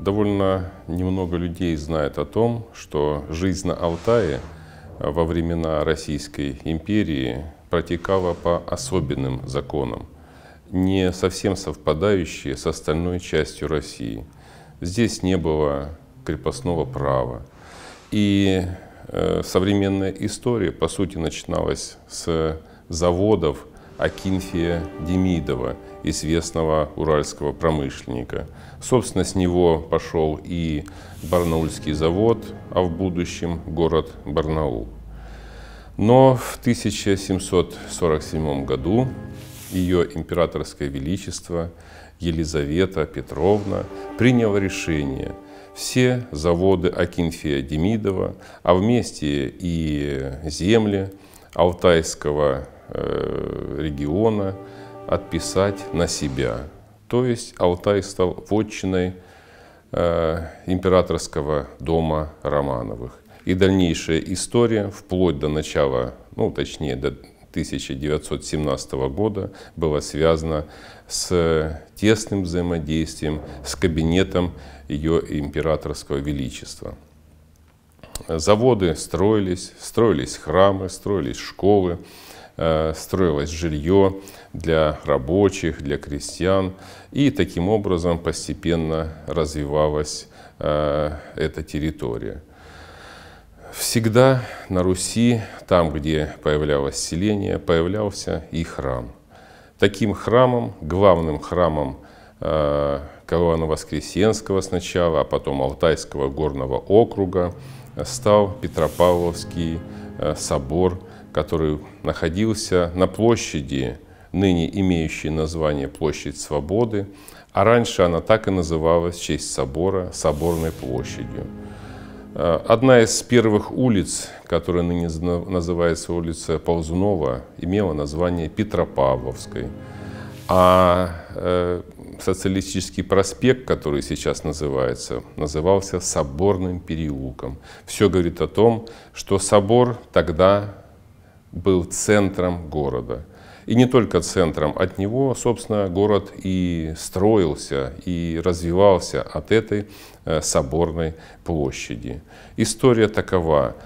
довольно немного людей знает о том, что жизнь на Алтае э, во времена Российской империи протекала по особенным законам, не совсем совпадающие с остальной частью России. Здесь не было крепостного права. И э, современная история, по сути, начиналась с заводов, Акинфия Демидова, известного уральского промышленника. Собственно, с него пошел и Барнаульский завод, а в будущем город Барнаул. Но в 1747 году ее императорское величество Елизавета Петровна приняла решение все заводы Акинфия Демидова, а вместе и земли Алтайского Э, региона отписать на себя. То есть Алтай стал вотчиной э, императорского дома Романовых. И дальнейшая история вплоть до начала, ну точнее до 1917 года была связана с тесным взаимодействием с кабинетом ее императорского величества. Заводы строились, строились храмы, строились школы, Э, строилось жилье для рабочих, для крестьян, и таким образом постепенно развивалась э, эта территория. Всегда на Руси, там, где появлялось селение, появлялся и храм. Таким храмом, главным храмом э, Калана-Воскресенского сначала, а потом Алтайского горного округа, стал Петропавловский собор – который находился на площади, ныне имеющей название Площадь Свободы, а раньше она так и называлась в честь собора Соборной площадью. Э, одна из первых улиц, которая ныне называется улица Ползунова, имела название Петропавловской. А э, социалистический проспект, который сейчас называется, назывался Соборным переулком. Все говорит о том, что собор тогда был центром города. И не только центром, от него, собственно, город и строился, и развивался от этой э, соборной площади. История такова.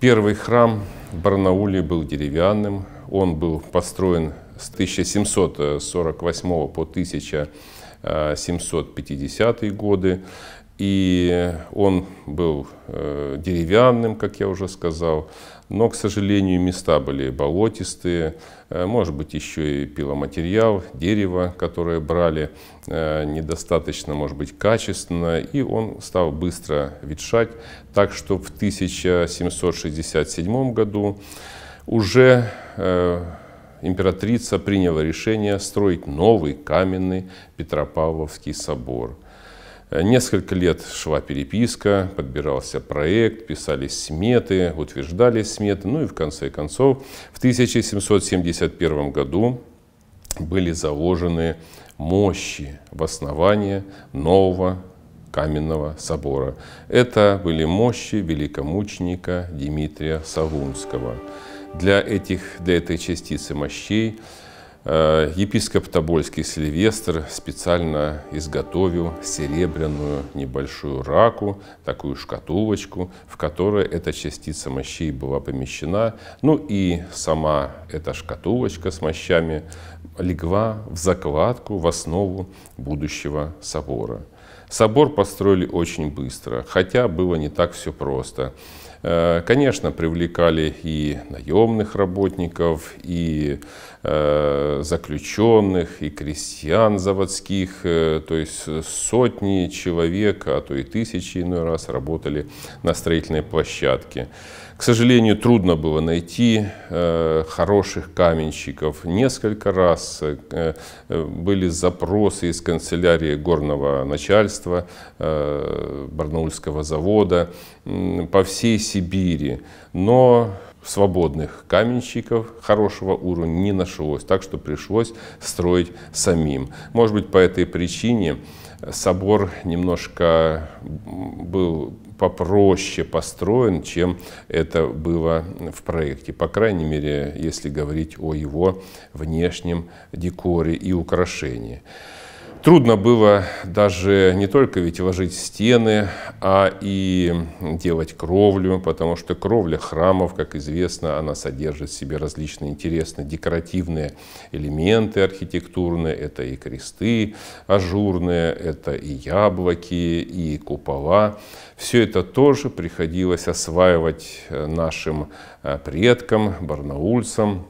Первый храм в Барнауле был деревянным, он был построен с 1748 по 1750 годы, и он был э, деревянным, как я уже сказал, но, к сожалению, места были болотистые, э, может быть, еще и пиломатериал, дерево, которое брали э, недостаточно, может быть, качественно, и он стал быстро ветшать. Так что в 1767 году уже э, императрица приняла решение строить новый каменный Петропавловский собор – Несколько лет шла переписка, подбирался проект, писались сметы, утверждались сметы. Ну и в конце концов, в 1771 году были заложены мощи в основание нового каменного собора. Это были мощи великомученика Дмитрия Савунского. Для, этих, для этой частицы мощей Э, епископ Тобольский Сильвестр специально изготовил серебряную небольшую раку, такую шкатулочку, в которой эта частица мощей была помещена. Ну и сама эта шкатулочка с мощами легла в закладку, в основу будущего собора. Собор построили очень быстро, хотя было не так все просто. Э, конечно, привлекали и наемных работников, и э, заключенных, и крестьян заводских, э, то есть сотни человек, а то и тысячи иной раз работали на строительной площадке. К сожалению, трудно было найти хороших каменщиков. Несколько раз были запросы из канцелярии горного начальства Барнаульского завода, по всей Сибири, но свободных каменщиков хорошего уровня не нашлось, так что пришлось строить самим. Может быть, по этой причине собор немножко был попроще построен, чем это было в проекте. По крайней мере, если говорить о его внешнем декоре и украшении. Трудно было даже не только ведь ложить стены, а и делать кровлю, потому что кровля храмов, как известно, она содержит в себе различные интересные декоративные элементы архитектурные. Это и кресты ажурные, это и яблоки, и купола. Все это тоже приходилось осваивать э, нашим э, предкам, барнаульцам,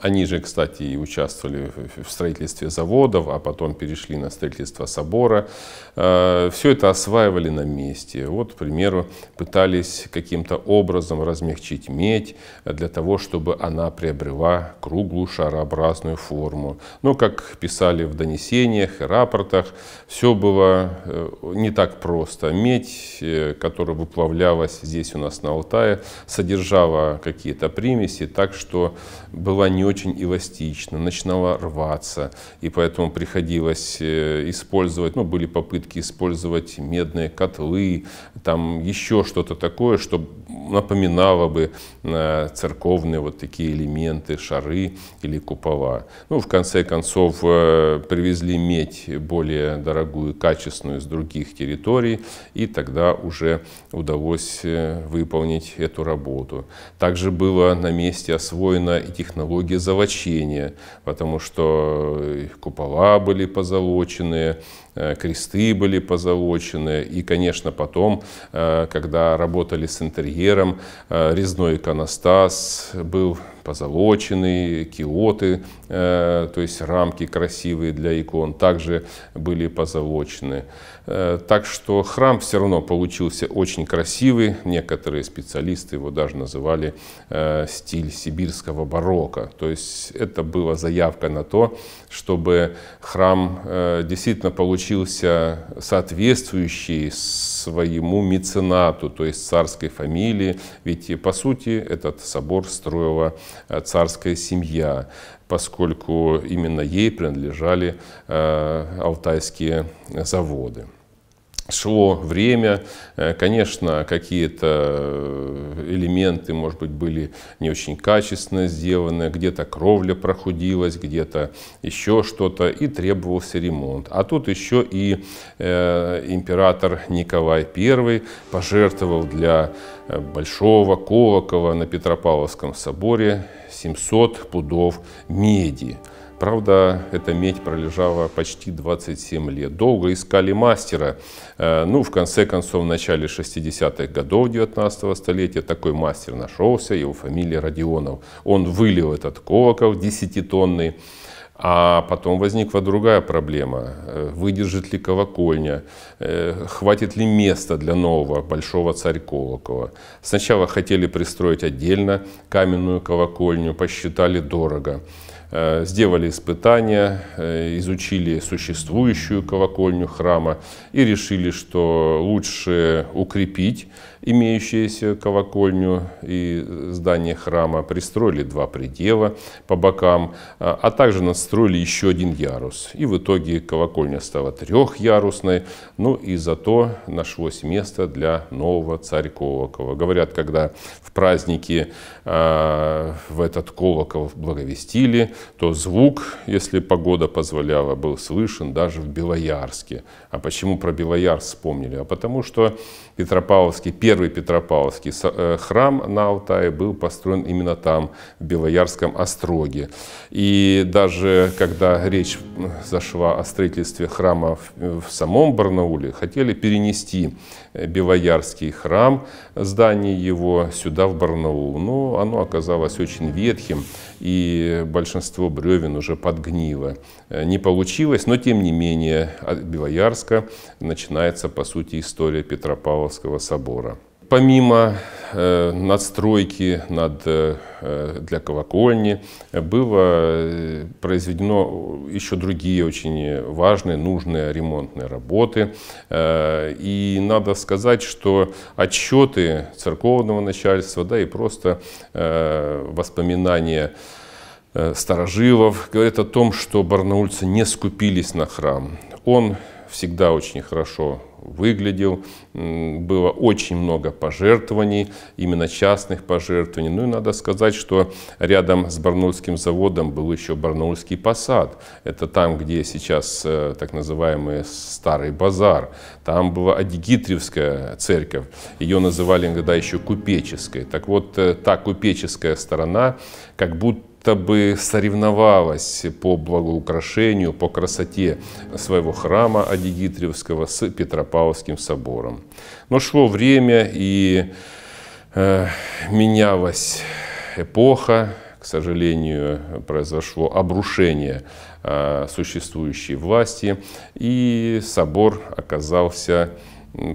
они же, кстати, и участвовали в строительстве заводов, а потом перешли на строительство собора. Э, все это осваивали на месте. Вот, к примеру, пытались каким-то образом размягчить медь для того, чтобы она приобрела круглую шарообразную форму. Но, как писали в донесениях и рапортах, все было э, не так просто. Медь, э, которая выплавлялась здесь у нас на Алтае, содержала какие-то примеси, так что была не не очень эластично, начинала рваться, и поэтому приходилось э, использовать, ну, были попытки использовать медные котлы, там еще что-то такое, чтобы напоминала бы э, церковные вот такие элементы, шары или купола. Ну, в конце концов, э, привезли медь более дорогую, качественную с других территорий, и тогда уже удалось э, выполнить эту работу. Также было на месте освоена и технология заводчения, потому что купола были позолоченные, Э, кресты были позолочены, и, конечно, потом, э, когда работали с интерьером, э, резной иконостас был позолоченные, киоты, э, то есть рамки красивые для икон, также были позолочены. Э, так что храм все равно получился очень красивый. Некоторые специалисты его даже называли э, стиль сибирского барокко. То есть это была заявка на то, чтобы храм действительно получился соответствующий своему меценату, то есть царской фамилии. Ведь, по сути, этот собор строила Э, царская семья, поскольку именно ей принадлежали э, алтайские заводы шло время, э, конечно, какие-то э, элементы, может быть, были не очень качественно сделаны, где-то кровля прохудилась, где-то еще что-то, и требовался ремонт. А тут еще и э, император Николай I пожертвовал для э, Большого Колокола на Петропавловском соборе 700 пудов меди. Правда, эта медь пролежала почти 27 лет. Долго искали мастера. Э, ну, в конце концов, в начале 60-х годов 19 столетия такой мастер нашелся, его фамилия Родионов. Он вылил этот колокол 10-тонный. А потом возникла другая проблема. Э, выдержит ли колокольня? Э, хватит ли места для нового большого царь-колокола? Сначала хотели пристроить отдельно каменную колокольню, посчитали дорого. Э, сделали испытания, э, изучили существующую колокольню храма и решили, что лучше укрепить имеющуюся колокольню и здание храма, пристроили два предела по бокам, э, а также настроили еще один ярус. И в итоге колокольня стала трехярусной, ну и зато нашлось место для нового царь колокола. Говорят, когда в празднике в этот колокол благовестили, то звук, если погода позволяла, был слышен даже в Белоярске. А почему про Белоярск вспомнили? А потому что Петропавловский, первый Петропавловский э, храм на Алтае был построен именно там, в Белоярском остроге. И даже когда речь зашла о строительстве храма в самом Барнауле, хотели перенести Э, Белоярский храм, здание его, сюда, в Барнаул. Но оно оказалось очень ветхим, и большинство бревен уже подгнило. Э, не получилось, но тем не менее от Белоярска начинается, по сути, история Петропавловского собора. Помимо э, надстройки над, э, э, для колокольни было произведено еще другие очень важные, нужные ремонтные работы. И надо сказать, что отчеты церковного начальства, да и просто воспоминания старожилов говорят о том, что барнаульцы не скупились на храм. Он всегда очень хорошо выглядел. Было очень много пожертвований, именно частных пожертвований. Ну и надо сказать, что рядом с Барнольским заводом был еще Барнольский посад. Это там, где сейчас э, так называемый Старый базар. Там была Адигитревская церковь. Ее называли иногда еще Купеческой. Так вот, э, та купеческая сторона как будто будто бы соревновалась по благоукрашению, по красоте своего храма Адигитриевского с Петропавловским собором. Но шло время и э, менялась эпоха, к сожалению, произошло обрушение э, существующей власти, и собор оказался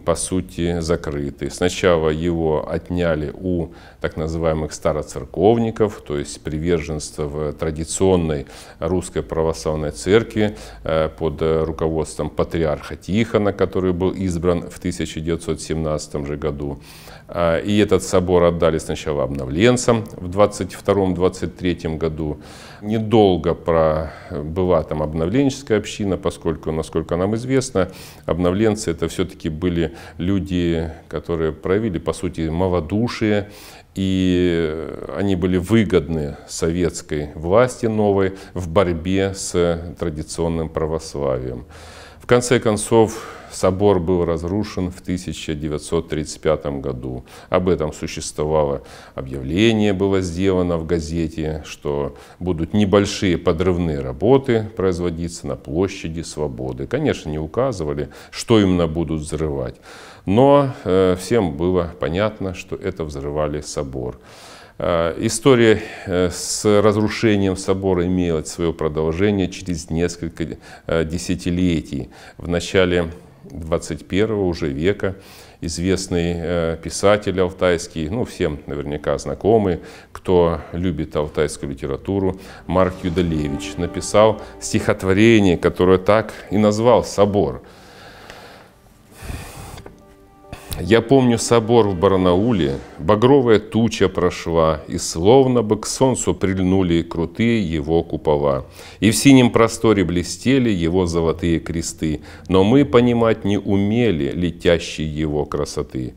по сути, закрыты. Сначала его отняли у так называемых староцерковников, то есть приверженство в э, традиционной русской православной церкви э, под руководством патриарха Тихона, который был избран в 1917 же году. А, и этот собор отдали сначала обновленцам в 22-23 году. Недолго про... Э, была там обновленческая община, поскольку, насколько нам известно, обновленцы это все-таки были были люди, которые проявили, по сути, малодушие, и они были выгодны советской власти новой в борьбе с традиционным православием. В конце концов, собор был разрушен в 1935 году. Об этом существовало объявление, было сделано в газете, что будут небольшие подрывные работы производиться на площади Свободы. Конечно, не указывали, что именно будут взрывать, но э, всем было понятно, что это взрывали собор. Э, история э, с разрушением собора имела свое продолжение через несколько э, десятилетий. В начале 21 уже века известный писатель алтайский, ну, всем наверняка знакомый, кто любит алтайскую литературу, Марк Юдалевич написал стихотворение, которое так и назвал «Собор». Я помню собор в Барнауле, багровая туча прошла, и словно бы к солнцу прильнули крутые его купола. И в синем просторе блестели его золотые кресты, но мы понимать не умели летящей его красоты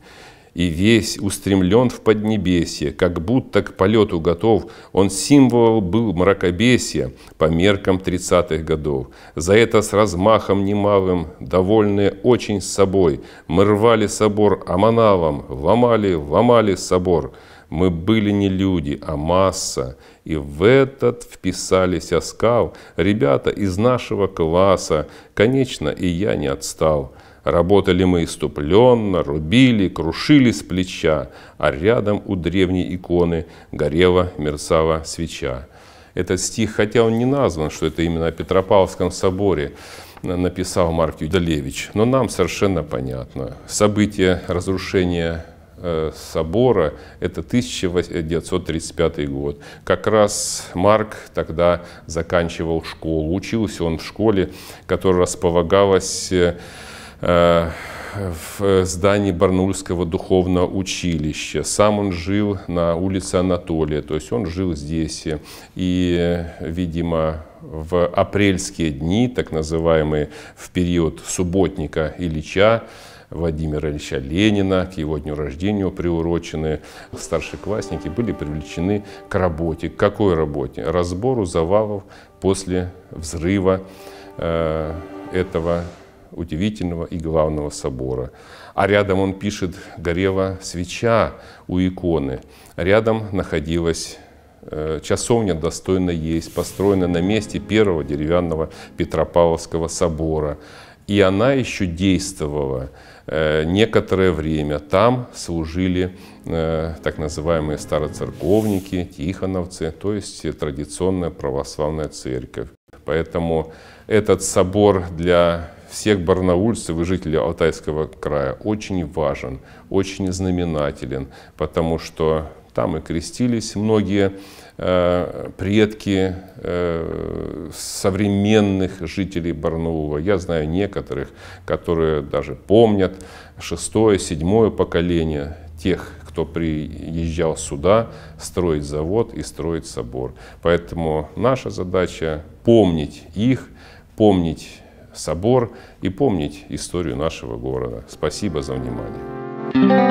и весь устремлен в поднебесье, как будто к полету готов, он символ был мракобесия по меркам тридцатых годов. За это с размахом немалым, довольные очень собой, мы рвали собор Аманавом, ломали, ломали собор. Мы были не люди, а масса, и в этот вписались оскал ребята из нашего класса, конечно, и я не отстал. Работали мы иступленно, рубили, крушили с плеча, а рядом у древней иконы горела мерцала свеча. Этот стих, хотя он не назван, что это именно о Петропавловском соборе, написал Марк Юдалевич, но нам совершенно понятно. Событие разрушения э, собора, это 1935 год. Как раз Марк тогда заканчивал школу. Учился он в школе, которая располагалась э, Э, в э, здании Барнульского духовного училища. Сам он жил на улице Анатолия, то есть он жил здесь. И, видимо, в апрельские дни, так называемые в период субботника Ильича, Владимира Ильича Ленина, к его дню рождения приурочены. Старшеклассники были привлечены к работе. К какой работе? Разбору завалов после взрыва э, этого удивительного и главного собора. А рядом он пишет «Горела свеча у иконы». Рядом находилась э, часовня, достойная есть, построена на месте первого деревянного Петропавловского собора. И она еще действовала э, некоторое время. Там служили э, так называемые староцерковники, тихоновцы, то есть традиционная православная церковь. Поэтому этот собор для всех барнаульцев и жителей Алтайского края очень важен, очень знаменателен, потому что там и крестились многие э, предки э, современных жителей Барнаула. Я знаю некоторых, которые даже помнят шестое, седьмое поколение тех, кто приезжал сюда строить завод и строить собор. Поэтому наша задача помнить их, помнить собор и помнить историю нашего города. Спасибо за внимание.